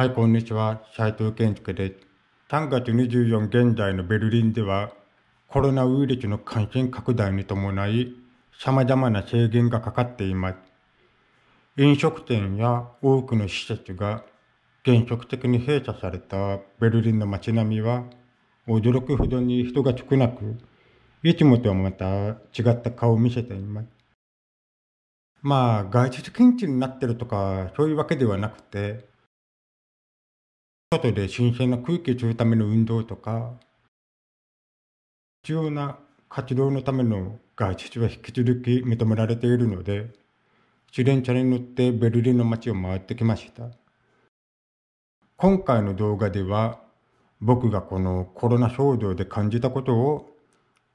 はい、こんにちは。斉藤健介です。3月24現在のベルリンでは、コロナウイルスの感染拡大に伴い、様々な制限がかかっています。飲食店や多くの施設が原則的に閉鎖されたベルリンの街並みは、驚くほどに人が少なく、いつもとはまた違った顔を見せています。まあ、外出禁止になってるとか、そういうわけではなくて、外で新鮮な空気を吸うための運動とか、必要な活動のための外出は引き続き認められているので、自転車に乗ってベルリンの街を回ってきました。今回の動画では、僕がこのコロナ騒動で感じたことを、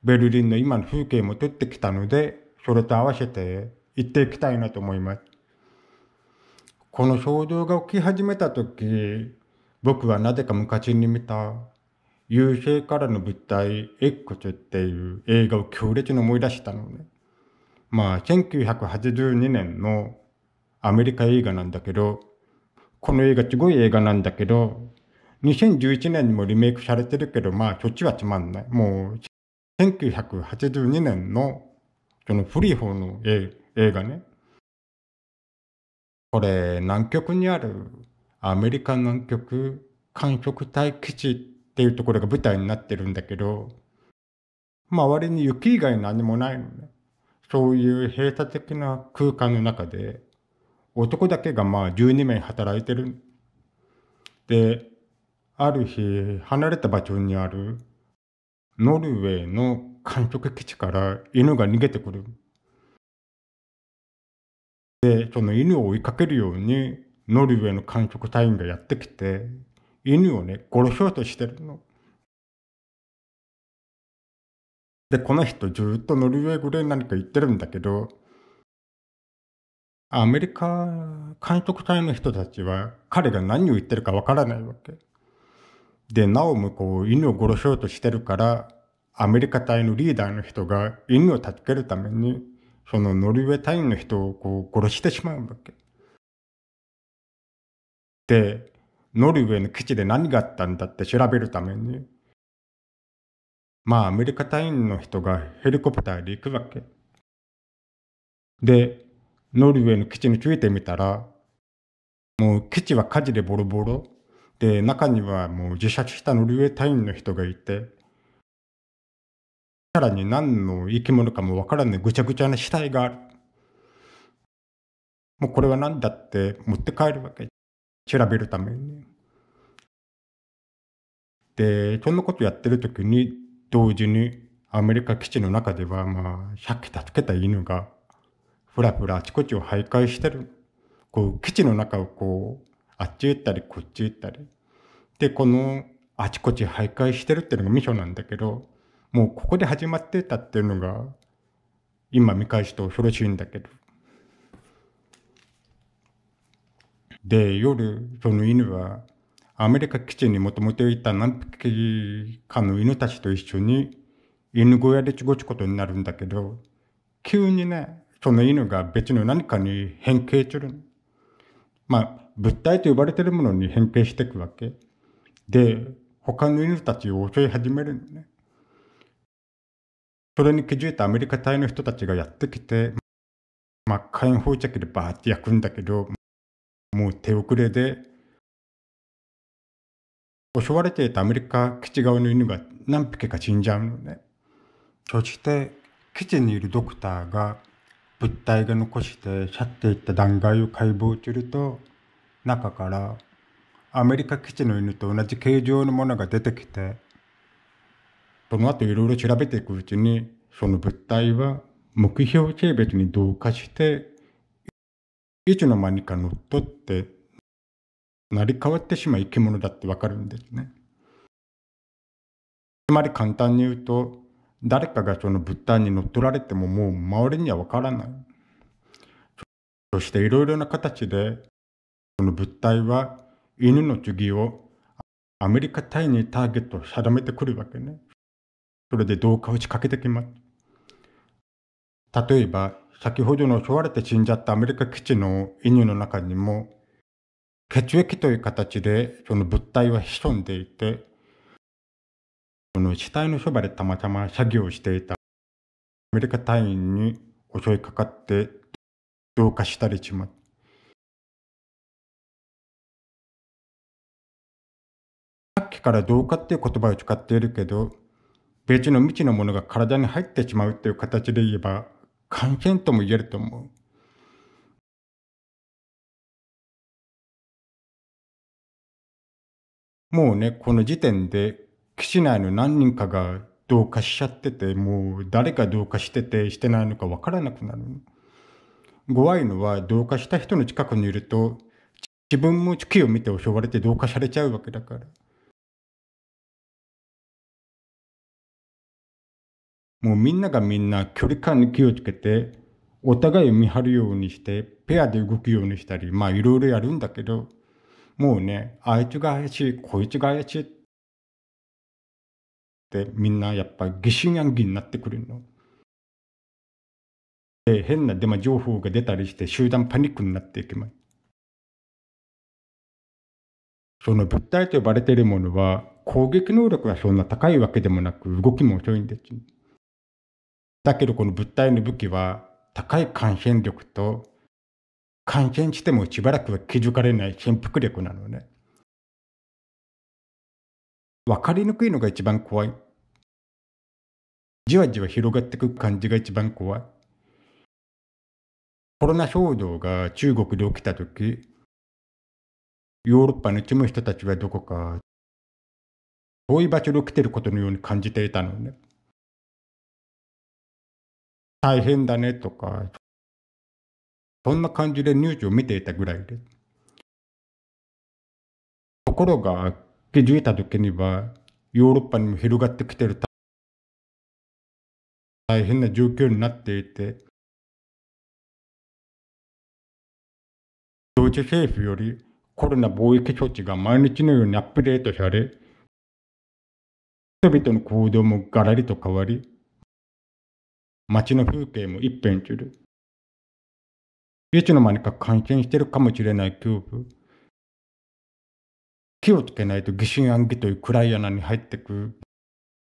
ベルリンの今の風景も撮ってきたので、それと合わせて行っていきたいなと思います。この騒動が起き始めた時、僕はなぜか昔に見た、優勢からの物体 X っていう映画を強烈に思い出したのね。まあ、1982年のアメリカ映画なんだけど、この映画すごい映画なんだけど、2011年にもリメイクされてるけど、まあ、そっちはつまんない。もう、1982年の、そのーホーの映画ね。これ、南極にあるアメリカ南極観測隊基地っていうところが舞台になってるんだけど、周りに雪以外何もないのね。そういう閉鎖的な空間の中で、男だけがまあ12名働いてる。で、ある日、離れた場所にあるノルウェーの観測基地から犬が逃げてくる。で、その犬を追いかけるようにノルウェーの観測隊員がやってきて、犬をね、殺しようとしてるの。で、この人ずっとノルウェー語で何か言ってるんだけど、アメリカ観測隊の人たちは彼が何を言ってるかわからないわけ。で、なおもこう犬を殺しようとしてるから、アメリカ隊のリーダーの人が犬を助けるために、そのノルウェー隊員の人をこう殺してしまうわけ。、ノルウェーの基地で何があったんだって調べるために、まあアメリカ隊員の人がヘリコプターで行くわけ。で、ノルウェーの基地についてみたら、もう基地は火事でボロボロ。で、中にはもう自殺したノルウェー隊員の人がいて、さらに何の生き物かもわからないぐちゃぐちゃな死体がある。もうこれは何だって持って帰るわけ。調べるために。で、そんなことやってる時に、同時にアメリカ基地の中では、まあ、100機助けた犬が、ふらふらあちこちを徘徊してる。こう、基地の中をこう、あっち行ったり、こっち行ったり。で、この、あちこち徘徊してるっていうのがミソなんだけど、もうここで始まってたっていうのが、今見返すと恐ろしいんだけど。で、夜、その犬は、アメリカ基地にもともといた何匹かの犬たちと一緒に、犬小屋でちごちことになるんだけど、急にね、その犬が別の何かに変形する。まあ、物体と呼ばれてるものに変形していくわけ。で、他の犬たちを襲い始めるのね。それに気づいたアメリカ隊の人たちがやってきて、まあ、火炎放射器でバーって焼くんだけど、もう手遅れで襲われていたアメリカ基地側の犬が何匹か死んじゃうのね。そして基地にいるドクターが物体が残して去っていった断崖を解剖すると中からアメリカ基地の犬と同じ形状のものが出てきてその後いろいろ調べていくうちにその物体は目標性別に同化していつの間にか乗っ取って成り変わってしまう生き物だってわかるんですね。つまり簡単に言うと誰かがその物体に乗っ取られてももう周りにはわからない。そしていろいろな形でその物体は犬の次をアメリカ隊にターゲットを定めてくるわけね。それで同化を仕掛けてきます。例えば、先ほどの襲われて死んじゃったアメリカ基地の犬の中にも、血液という形でその物体は潜んでいて、その死体のそばでたまたま作業をしていたアメリカ隊員に襲いかかって同化したりしまた。さっきから同化っていう言葉を使っているけど、別の未知のものが体に入ってしまうっていう形で言えば、関係とも言えると思う。もうね、この時点で、基地内の何人かがどうかしちゃってて、もう誰がどうかしてて、してないのかわからなくなる。怖いのは、同化した人の近くにいると、自分も月を見て襲われて同化されちゃうわけだから。もうみんながみんな距離感に気をつけて、お互いを見張るようにして、ペアで動くようにしたり、まあいろいろやるんだけど、もうね、あいつが怪しい、こいつが怪しいってみんなやっぱ疑心暗鬼になってくるの。で、変なデマ情報が出たりして集団パニックになっていきます。その物体と呼ばれているものは攻撃能力がそんな高いわけでもなく動きも遅いんです。だけどこの物体の武器は高い感染力と感染してもしばらくは気づかれない潜伏力なのね。分かりにくいのが一番怖い。じわじわ広がっていく感じが一番怖い。コロナ騒動が中国で起きた時、ヨーロッパの住む人たちはどこか、遠い場所で起きてることのように感じていたのね。大変だねとか、そんな感じでニュースを見ていたぐらいです。ところが気づいた時には、ヨーロッパにも広がってきてる大変な状況になっていて、ドイツ政府よりコロナ防疫措置が毎日のようにアップデートされ、人々の行動もガラリと変わり、街の風景も一変する。いつの間にか感染してるかもしれない恐怖。気をつけないと疑心暗鬼という暗い穴に入ってく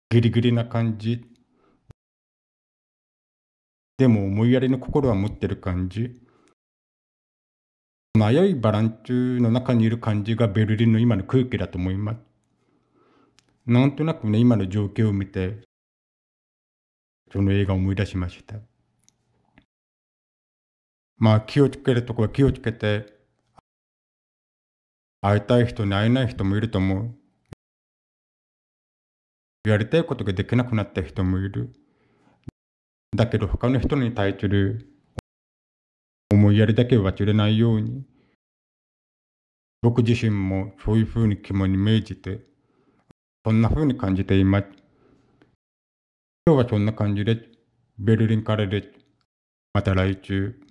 ギリギリな感じ。でも思いやりの心は持ってる感じ。迷いバランスの中にいる感じがベルリンの今の空気だと思います。なんとなくね、今の状況を見て、その映画を思い出しました。まあ気をつけるとこは気をつけて、会いたい人に会えない人もいると思う。やりたいことができなくなった人もいる。だけど他の人に対する思いやりだけは忘れないように、僕自身もそういうふうに肝に銘じて、そんなふうに感じています。今日はそんな感じです。ベルリンからです。また来週。